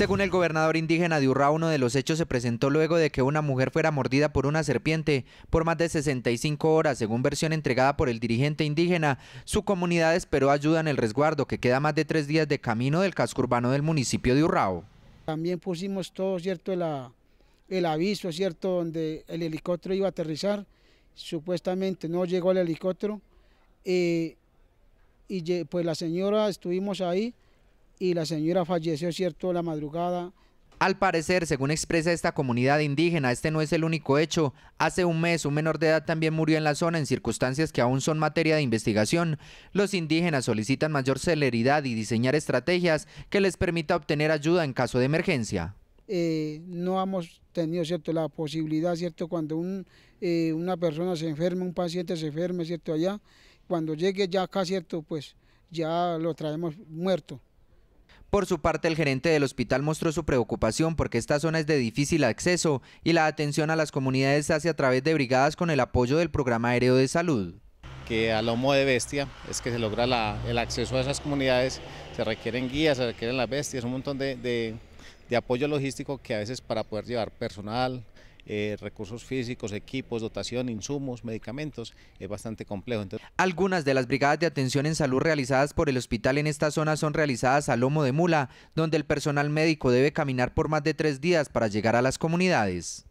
Según el gobernador indígena de Urrao, uno de los hechos se presentó luego de que una mujer fuera mordida por una serpiente por más de 65 horas, según versión entregada por el dirigente indígena. Su comunidad esperó ayuda en el resguardo, que queda más de tres días de camino del casco urbano del municipio de Urrao. También pusimos todo, ¿cierto?, el aviso, ¿cierto?, donde el helicóptero iba a aterrizar. Supuestamente no llegó el helicóptero. Eh, y pues la señora estuvimos ahí y la señora falleció, cierto, la madrugada. Al parecer, según expresa esta comunidad indígena, este no es el único hecho. Hace un mes, un menor de edad también murió en la zona en circunstancias que aún son materia de investigación. Los indígenas solicitan mayor celeridad y diseñar estrategias que les permita obtener ayuda en caso de emergencia. Eh, no hemos tenido cierto la posibilidad cierto cuando un, eh, una persona se enferme, un paciente se enferme cierto allá cuando llegue ya acá cierto pues ya lo traemos muerto por su parte, el gerente del hospital mostró su preocupación porque esta zona es de difícil acceso y la atención a las comunidades se hace a través de brigadas con el apoyo del Programa Aéreo de Salud. Que a lomo de bestia es que se logra el acceso a esas comunidades, se requieren guías, se requieren las bestias, un montón de apoyo logístico que a veces para poder llevar personal, eh, recursos físicos, equipos, dotación, insumos, medicamentos, es bastante complejo. Algunas de las brigadas de atención en salud realizadas por el hospital en esta zona son realizadas a lomo de mula, donde el personal médico debe caminar por más de tres días para llegar a las comunidades.